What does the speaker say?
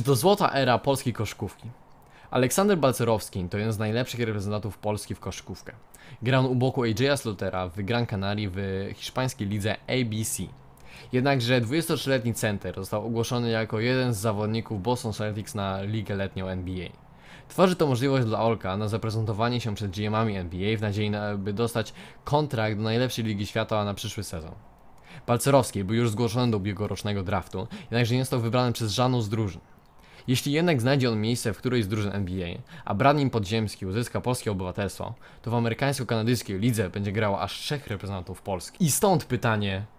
Czy to złota era polskiej koszkówki? Aleksander Balcerowski to jeden z najlepszych reprezentantów Polski w koszkówkę. Grał u boku AJ'a Slutera w Gran Canaria w hiszpańskiej lidze ABC. Jednakże 23-letni center został ogłoszony jako jeden z zawodników Boston Celtics na ligę letnią NBA. Tworzy to możliwość dla Olka na zaprezentowanie się przed GM'ami NBA w nadziei, na, by dostać kontrakt do najlepszej ligi świata na przyszły sezon. Balcerowski był już zgłoszony do ubiegłorocznego draftu, jednakże nie został wybrany przez żadną z drużyn. Jeśli jednak znajdzie on miejsce w którejś z drużyn NBA, a nim Podziemski uzyska polskie obywatelstwo, to w amerykańsko-kanadyjskiej lidze będzie grało aż trzech reprezentantów Polski. I stąd pytanie,